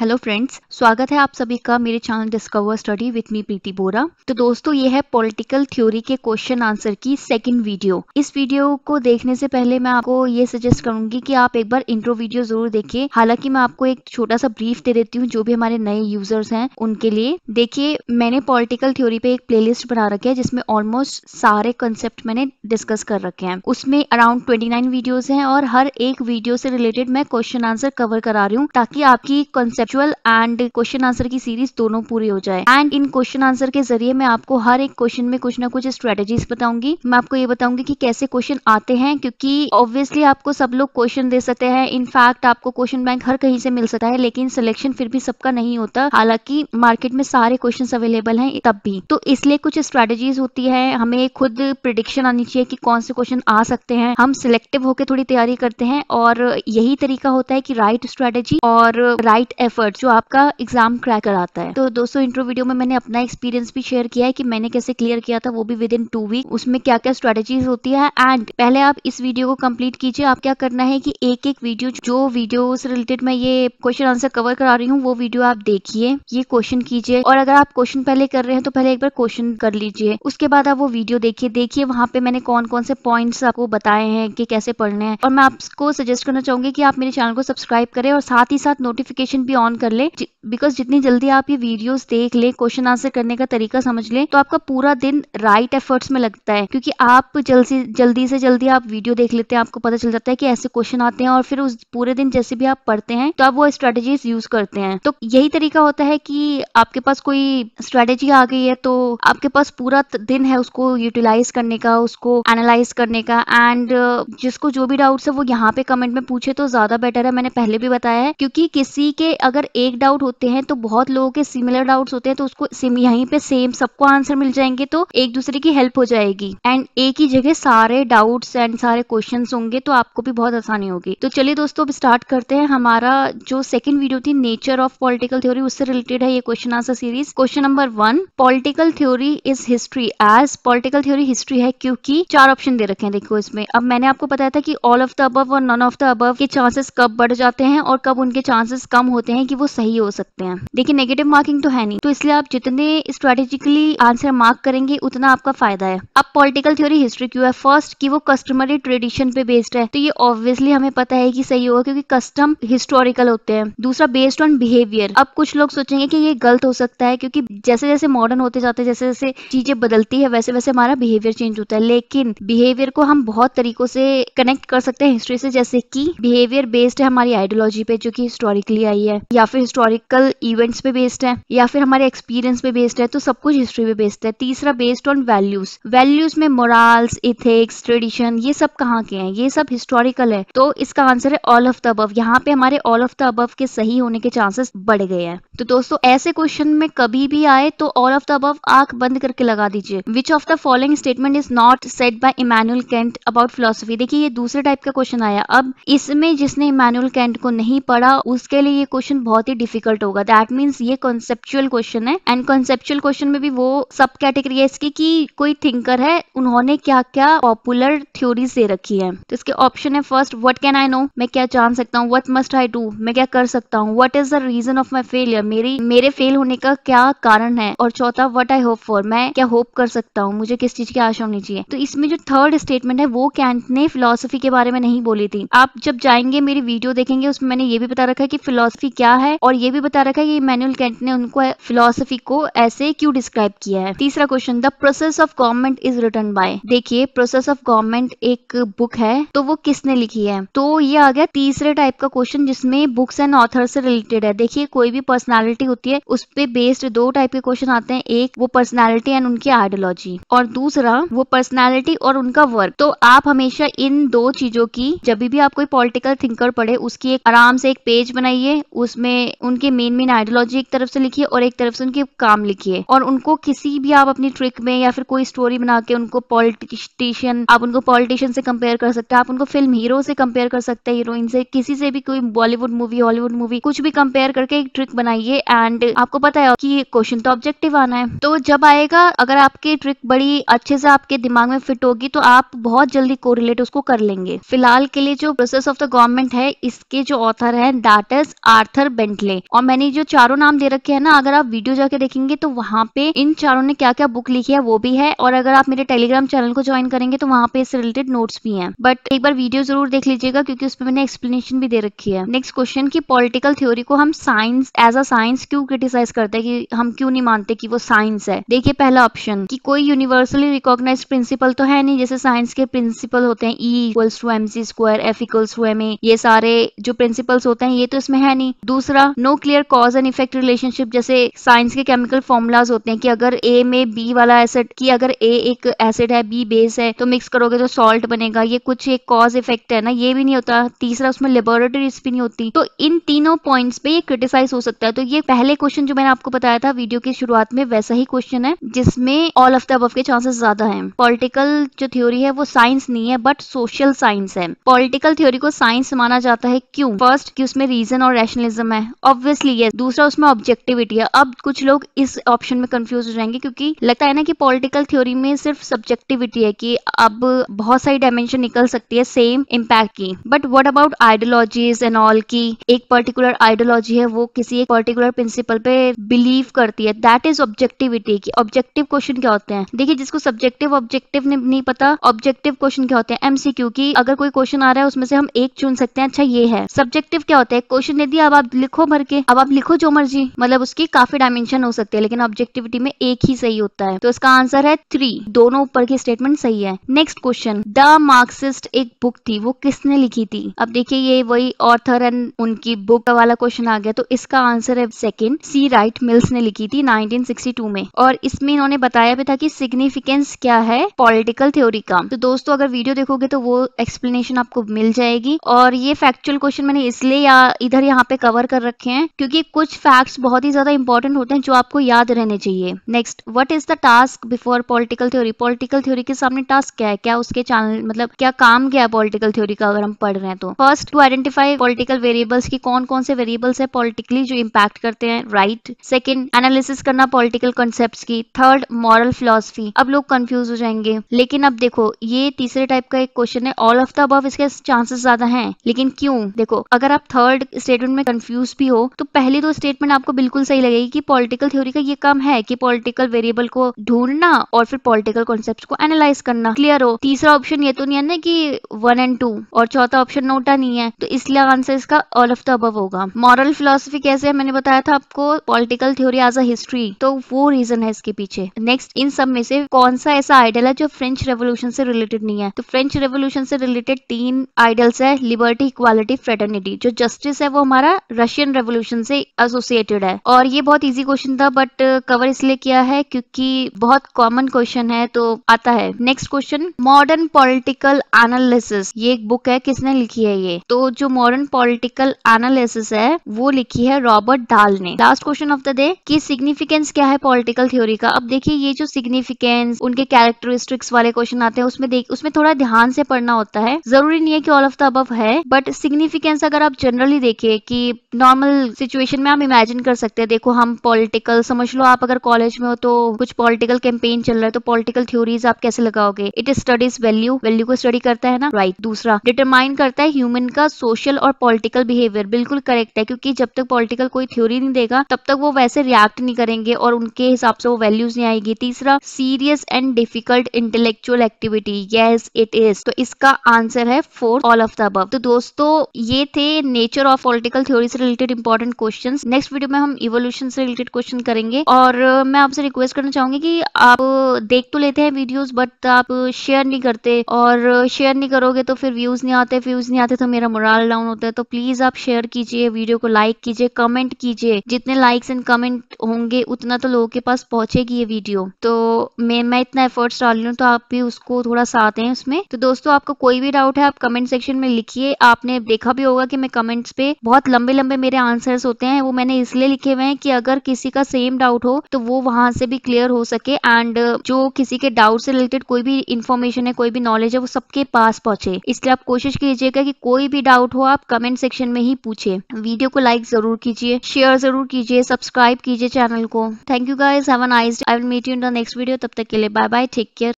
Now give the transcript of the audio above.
Hello friends स्वागत है आप सभी का मेरे channel discover study with me Preeti Bora तो दोस्तों ये है पॉलिटिकल थ्योरी के क्वेश्चन आंसर की सेकंड वीडियो इस वीडियो को देखने से पहले मैं आपको ये सजेस्ट करूंगी कि आप एक बार इंट्रो वीडियो जरूर देखिए हालांकि मैं आपको एक छोटा सा ब्रीफ दे देती हूँ जो भी हमारे नए यूजर्स है उनके लिए देखिये मैंने पॉलिटिकल थ्योरी पे एक प्ले बना रखे है जिसमें ऑलमोस्ट सारे कंसेप्ट मैंने डिस्कस कर रखे है उसमें अराउंड ट्वेंटी नाइन वीडियोज है और हर एक वीडियो से रिलेटेड मैं क्वेश्चन आंसर कवर करा रही हूँ ताकि आपकी concept virtual and question answer की सीरीज दोनों पूरी हो जाए एंड इन क्वेश्चन आंसर के जरिए मैं आपको हर एक क्वेश्चन में कुछ ना कुछ स्ट्रेटेजीज बताऊंगी मैं आपको ये बताऊंगी कि कैसे क्वेश्चन आते हैं क्योंकि ऑब्वियसली आपको सब लोग क्वेश्चन दे सकते हैं इनफैक्ट आपको क्वेश्चन बैंक हर कहीं से मिल सकता है लेकिन सिलेक्शन फिर भी सबका नहीं होता हालांकि मार्केट में सारे क्वेश्चन अवेलेबल है तब भी तो इसलिए कुछ स्ट्रेटेजीज होती है हमें खुद प्रिडिक्शन आनी चाहिए कि कौन से क्वेश्चन आ सकते हैं हम सिलेक्टिव होकर थोड़ी तैयारी करते हैं और यही तरीका होता है कि राइट स्ट्रेटेजी और राइट एफर्ट एफर्ट जो आपका एग्जाम क्रैक कराता है तो दोस्तों इंट्रो वीडियो में मैंने अपना एक्सपीरियंस भी शेयर किया है कि मैंने कैसे क्लियर किया था वो भी विद इन टू वीक उसमें क्या क्या स्ट्रेटेजीज होती है एंड पहले आप इस वीडियो को कम्प्लीट कीजिए आप क्या करना है कि एक एक वीडियो जो वीडियो से रिलेटेड मैं ये क्वेश्चन आंसर कवर करा रही हूँ वो वीडियो आप देखिए ये क्वेश्चन कीजिए और अगर आप क्वेश्चन पहले कर रहे हैं तो पहले एक बार क्वेश्चन कर लीजिए उसके बाद आप वो वीडियो देखिए देखिए वहाँ पे मैंने कौन कौन से पॉइंट्स आपको बताए हैं कि कैसे पढ़ने हैं और मैं आपको सजेस्ट करना चाहूंगी कि आप मेरे चैनल को सब्सक्राइब करें और साथ ही साथ नोटिफिकेशन भी ऑन कर लें बिकॉज जितनी जल्दी आप ये वीडियोस देख लें क्वेश्चन आंसर करने का तरीका समझ लें तो आपका पूरा दिन राइट एफर्ट्स में लगता है क्योंकि आप जल्द से जल्दी से जल्दी आप वीडियो देख लेते हैं आपको पता चल जाता है कि ऐसे क्वेश्चन आते हैं और फिर उस पूरे दिन जैसे भी आप पढ़ते हैं तो आप वो स्ट्रेटेजीज यूज करते हैं तो यही तरीका होता है कि आपके पास कोई स्ट्रेटेजी आ गई है तो आपके पास पूरा दिन है उसको यूटिलाइज करने का उसको एनालाइज करने का एंड जिसको जो भी डाउट है वो यहाँ पे कमेंट में पूछे तो ज्यादा बेटर है मैंने पहले भी बताया है क्योंकि किसी के अगर एक डाउट होते हैं तो बहुत लोगों के सिमिलर डाउट्स होते हैं तो उसको यहीं पे सेम सबको आंसर मिल जाएंगे तो एक दूसरे की हेल्प हो जाएगी एंड एक ही जगह सारे डाउट्स एंड सारे क्वेश्चन होंगे तो आपको भी बहुत आसानी होगी तो चलिए दोस्तों अब स्टार्ट करते हैं हमारा जो सेकंड वीडियो थी नेचर ऑफ पॉलिटिकल थ्योरी उससे रिलेटेड है ये question answer series question number one political theory is history as political theory history है क्योंकि चार ऑप्शन दे रखे हैं देखो इसमें अब मैंने आपको बताया था कि ऑल ऑफ द अबव और नॉन ऑफ द अबव के चांसेस कब बढ़ जाते हैं और कब उनके चांसेस कम होते हैं हैं कि वो सही हो सकते हैं देखिए नेगेटिव मार्किंग तो है नहीं तो इसलिए आप जितने स्ट्रेटेजिकली आंसर मार्क करेंगे उतना आपका फायदा है अब पॉलिटिकल थ्योरी हिस्ट्री क्यों है फर्स्ट कि वो कस्टमरी ट्रेडिशन पे बेस्ड है तो ये ऑब्वियसली हमें पता है कि सही होगा क्योंकि कस्टम हिस्टोरिकल होते हैं दूसरा बेस्ड ऑन बिहेवियर अब कुछ लोग सोचेंगे कि ये गलत हो सकता है क्योंकि जैसे जैसे मॉडर्न होते जाते जैसे जैसे चीजें बदलती है वैसे वैसे हमारा बिहेवियर चेंज होता है लेकिन बिहेवियर को हम बहुत तरीकों से कनेक्ट कर सकते हैं हिस्ट्री से जैसे कि बिहेवियर बेस्ड है हमारी आइडियोलॉजी पे जो कि हिस्टोरिकली आई है या फिर हिस्टोरिकल इवेंट्स पे बेस्ड है या फिर हमारे एक्सपीरियंस पे बेस्ड है तो सब कुछ हिस्ट्री पे बेस्ड है तीसरा बेस्ड ऑन वैल्यूज वैल्यूज में मोरल्स इथिक्स ट्रेडिशन ये सब कहाँ के हैं ये सब हिस्टोरिकल है तो इसका आंसर है ऑल ऑफ द अबव यहाँ पे हमारे ऑल ऑफ द अबव के सही होने के चांसेस बढ़ गए हैं तो दोस्तों ऐसे क्वेश्चन में कभी भी आए तो ऑल ऑफ द अबव आंख बंद करके लगा दीजिए which of the following statement is not set by Immanuel Kant about philosophy देखिए ये दूसरे टाइप का क्वेश्चन आया अब इसमें जिसने इमैनुअल कैंट को नहीं पढ़ा उसके लिए ये क्वेश्चन बहुत ही डिफिकल्ट होगा दैट मीन्स ये कॉन्सेप्चुअल क्वेश्चन है एंड कॉन्सेप्चुअल क्वेश्चन में भी वो सब कैटेगरी है इसकी कि कोई थिंकर है उन्होंने क्या क्या पॉपुलर थ्योरीज दे रखी है तो इसके ऑप्शन है first what can I know मैं क्या जान सकता हूँ वट मस्ट आई डू मैं क्या कर सकता हूँ what is the reason of my failure मेरी मेरे फेल होने का क्या कारण है और चौथा वट आई होप फॉर मैं क्या होप कर सकता हूँ मुझे किस चीज की आशा होनी चाहिए तो इसमें जो थर्ड स्टेटमेंट है वो कैंट ने फिलोसफी के बारे में नहीं बोली थी आप जब जाएंगे मेरी वीडियो देखेंगे उसमें मैंने ये भी बता रखा है कि फिलोसफी क्या क्या है और ये भी बता रखा है कि मैनुअल कैंट ने उनको फिलोसफी को ऐसे क्यों डिस्क्राइब किया है तीसरा question the process of government is written by देखिए प्रोसेस ऑफ गवर्नमेंट एक बुक है तो वो किसने लिखी है तो ये आ गया तीसरे टाइप का क्वेश्चन जिसमें बुक्स एंड ऑथर से रिलेटेड है देखिए कोई भी पर्सनैलिटी होती है उस पर बेस्ड दो टाइप के क्वेश्चन आते हैं एक वो पर्सनैलिटी एंड उनकी आइडियोलॉजी और दूसरा वो पर्सनैलिटी और उनका वर्क तो आप हमेशा इन दो चीजों की जब भी आप कोई पॉलिटिकल थिंकर पढ़े उसकी एक आराम से एक पेज बनाइए उस उसमें उनके मेन मेन आइडियोलॉजी एक तरफ से लिखिए और एक तरफ से उनके काम लिखिए और उनको किसी भी आप अपनी ट्रिक में या फिर कोई स्टोरी बना के उनको पॉलिटिशियन आप उनको पॉलिटिशियन से कंपेयर कर सकते हैं आप उनको फिल्म हीरो से कंपेयर कर सकते हैं हीरोइन से किसी से भी कोई बॉलीवुड मूवी हॉलीवुड मूवी कुछ भी कंपेयर करके एक ट्रिक बनाइए एंड आपको पता है कि क्वेश्चन तो ऑब्जेक्टिव आना है तो जब आएगा अगर आपकी ट्रिक बड़ी अच्छे से आपके दिमाग में फिट होगी तो आप बहुत जल्दी कोरिलेट उसको कर लेंगे फिलहाल के लिए जो प्रोसेस ऑफ द गवर्नमेंट है इसके जो ऑथर है दैट इज आर्थर और बेंटले और मैंने जो चारों नाम दे रखे हैं ना अगर आप वीडियो जाके देखेंगे तो वहाँ पे इन चारों ने क्या क्या बुक लिखी है वो भी है और अगर आप मेरे टेलीग्राम चैनल को ज्वाइन करेंगे तो वहाँ पे इससे रिलेटेड नोट्स भी हैं बट एक बार वीडियो जरूर देख लीजिएगा क्योंकि उसमें मैंने एक्सप्लेनेशन भी दे रखी है नेक्स्ट क्वेश्चन की पॉलिटिकल थ्योरी को हम साइंस एज अ साइंस क्यों क्रिटिसाइज करते हैं कि हम क्यों नहीं मानते कि वो साइंस है देखिए पहला ऑप्शन कि कोई यूनिवर्सली रिकॉग्नाइज प्रिंसिपल तो है नहीं जैसे साइंस के प्रिंसिपल होते हैं E equals to M C square F equals to M A ये सारे जो प्रिंसिपल्स होते हैं ये तो इसमें है नहीं दूसरा no clear cause and effect relationship जैसे साइंस के केमिकल फॉर्मुलाज होते हैं कि अगर ए में बी वाला एसिड की अगर ए एक एसिड है बी बेस है तो मिक्स करोगे तो सॉल्ट बनेगा ये कुछ एक कॉज इफेक्ट है ना ये भी नहीं होता तीसरा उसमें लेबोरेटरीज भी नहीं होती तो इन तीनों पॉइंट्स पे ये क्रिटिसाइज हो सकता है तो ये पहले क्वेश्चन जो मैंने आपको बताया था वीडियो की शुरुआत में वैसा ही क्वेश्चन है जिसमें ऑल ऑफ द अब के चांसेस ज्यादा है पॉलिटिकल जो थ्योरी है वो साइंस नहीं है बट सोशल साइंस है पॉलिटिकल थ्योरी को साइंस माना जाता है क्यों फर्स्ट की उसमें रीजन और रैशनलिज्म प्लूरलिज्म है ऑब्वियसली ये दूसरा उसमें ऑब्जेक्टिविटी है अब कुछ लोग इस ऑप्शन में कंफ्यूज हो जाएंगे क्योंकि लगता है ना कि पॉलिटिकल थ्योरी में सिर्फ सब्जेक्टिविटी है कि अब बहुत सारी डायमेंशन निकल सकती है सेम इम्पैक्ट की but what about ideologies and all की एक पर्टिकुलर आइडियोलॉजी है वो किसी एक पर्टिकुलर प्रिंसिपल पे बिलीव करती है दैट इज ऑब्जेक्टिविटी की ऑब्जेक्टिव क्वेश्चन क्या होते हैं देखिए जिसको सब्जेक्टिव ऑब्जेक्टिव नहीं पता ऑब्जेक्टिव क्वेश्चन क्या होते हैं एमसीक्यू की अगर कोई क्वेश्चन आ रहा है उसमें से हम एक चुन सकते हैं अच्छा ये है सब्जेक्टिव क्या होता है क्वेश्चन दे दिया अब आप लिखो भर के अब आप लिखो जो मर्जी मतलब उसकी काफी डायमेंशन हो सकती है लेकिन ऑब्जेक्टिविटी में एक ही सही होता है तो इसका आंसर है थ्री दोनों ऊपर की स्टेटमेंट सही है नेक्स्ट क्वेश्चन द मार्क्सिस्ट एक बुक थी वो किसने लिखी थी अब देखिए ये वही ऑथर एंड उनकी बुक वाला क्वेश्चन आ गया तो इसका आंसर है सेकेंड सी राइट मिल्स ने लिखी थी नाइनटीन में और इसमें इन्होंने बताया भी था की सिग्निफिकेंस क्या है पॉलिटिकल थ्योरी का तो दोस्तों अगर वीडियो देखोगे तो वो एक्सप्लेनेशन आपको मिल जाएगी और ये फैक्चुअल क्वेश्चन मैंने इसलिए या इधर यहाँ पे कवर कवर कर रखे हैं क्योंकि कुछ फैक्ट्स बहुत ही ज्यादा इंपॉर्टेंट होते हैं जो आपको याद रहने चाहिए next what is the task before political theory political theory के सामने टास्क क्या है क्या उसके चैनल मतलब क्या काम क्या है पॉलिटिकल थ्योरी का अगर हम पढ़ रहे हैं तो first to identify political variables की कौन कौन से वेरिएबल्स है पॉलिटिकली जो इम्पैक्ट करते हैं राइट सेकेंड एनालिसिस करना पॉलिटिकल कॉन्सेप्ट की थर्ड मॉरल फिलोसफी अब लोग कंफ्यूज हो जाएंगे लेकिन अब देखो ये तीसरे टाइप का एक क्वेश्चन है ऑल ऑफ द अब इसके चांसेस ज्यादा हैं लेकिन क्यों देखो अगर आप थर्ड स्टेटमेंट में कंफ्यूज कंफ्यूज भी हो तो पहले तो स्टेटमेंट आपको बिल्कुल सही लगेगी कि पॉलिटिकल थ्योरी का ये काम है कि पॉलिटिकल वेरिएबल को ढूंढना और फिर पॉलिटिकल कॉन्सेप्ट को एनालाइज करना क्लियर हो तीसरा ऑप्शन ये तो नहीं है ना कि वन एंड टू और चौथा ऑप्शन नोटा नहीं है तो इसलिए आंसर इसका ऑल ऑफ द अब होगा मॉरल फिलोसफी कैसे है मैंने बताया था आपको political theory as a history तो वो रीजन है इसके पीछे नेक्स्ट इन सब में से कौन सा ऐसा आइडल है जो फ्रेंच रेवोल्यूशन से रिलेटेड नहीं है तो फ्रेंच रेवोल्यूशन से रिलेटेड तीन आइडल्स है लिबर्टी इक्वालिटी फ्रेटर्निटी जो जस्टिस है वो हमारा रशियन रेवोल्यूशन से एसोसिएटेड है और ये बहुत इजी क्वेश्चन था बट कवर uh, इसलिए किया है क्योंकि बहुत कॉमन क्वेश्चन है तो आता है next question modern political analysis ये एक बुक है किसने लिखी है ये तो जो मॉडर्न पॉलिटिकल एनालिसिस है वो लिखी है रॉबर्ट डाल ने last question of the day की सिग्निफिकेंस क्या है पॉलिटिकल थ्योरी का अब देखिए ये जो सिग्निफिकेंस उनके कैरेक्टरिस्टिक्स वाले क्वेश्चन आते हैं उसमें देख उसमें थोड़ा ध्यान से पढ़ना होता है जरूरी नहीं है कि ऑल ऑफ द अब है बट सिग्निफिकेंस अगर आप जनरली देखिए कि नॉर्मल सिचुएशन में हम इमेजिन कर सकते हैं देखो हम पॉलिटिकल समझ लो आप अगर कॉलेज में हो तो कुछ पॉलिटिकल कैंपेन चल रहा है तो पॉलिटिकल थ्योरीज आप कैसे लगाओगे इट स्टडीज वैल्यू वैल्यू को स्टडी करता है ना राइट right. दूसरा डिटरमाइन करता है ह्यूमन का सोशल और पॉलिटिकल बिहेवियर बिल्कुल करेक्ट है क्योंकि जब तक पॉलिटिकल कोई थ्योरी नहीं देगा तब तक वो वैसे रिएक्ट नहीं करेंगे और उनके हिसाब से वो वैल्यूज नहीं आएगी तीसरा serious and difficult intellectual activity ये इट इज तो इसका आंसर है फोर्थ ऑल ऑफ द अब तो दोस्तों ये थे nature of political theory related important question next video में हम इवोल्यूशन से रिलेटेड क्वेश्चन करेंगे और uh, मैं आपसे रिक्वेस्ट करना चाहूंगी कि आप uh, देख तो लेते हैं वीडियोस बट आप शेयर uh, नहीं करते और शेयर नहीं करोगे तो फिर व्यूज नहीं आते व्यूज नहीं आते तो मेरा मोरल डाउन होता है तो प्लीज आप शेयर कीजिए वीडियो को लाइक कीजिए कमेंट कीजिए जितने लाइक्स एंड कमेंट होंगे उतना तो लोगों के पास पहुंचेगी ये वीडियो तो मैं मैं इतना एफर्ट्स डाल रही हूँ तो आप भी उसको थोड़ा साथ हैं उसमें तो दोस्तों आपका कोई भी डाउट है आप कमेंट सेक्शन में लिखिए आपने देखा भी होगा कि मैं कमेंट्स पे बहुत लंबे लंबे पे मेरे आंसर्स होते हैं वो मैंने इसलिए लिखे हुए हैं कि अगर किसी का सेम डाउट हो तो वो वहां से भी क्लियर हो सके एंड जो किसी के डाउट से रिलेटेड कोई भी इन्फॉर्मेशन है कोई भी नॉलेज है वो सबके पास पहुंचे इसलिए आप कोशिश कीजिएगा कि कोई भी डाउट हो आप कमेंट सेक्शन में ही पूछे वीडियो को लाइक जरूर कीजिए शेयर जरूर कीजिए सब्सक्राइब कीजिए चैनल को thank you guys have I will meet you in the next video तब तक के लिए बाय बाय टेक केयर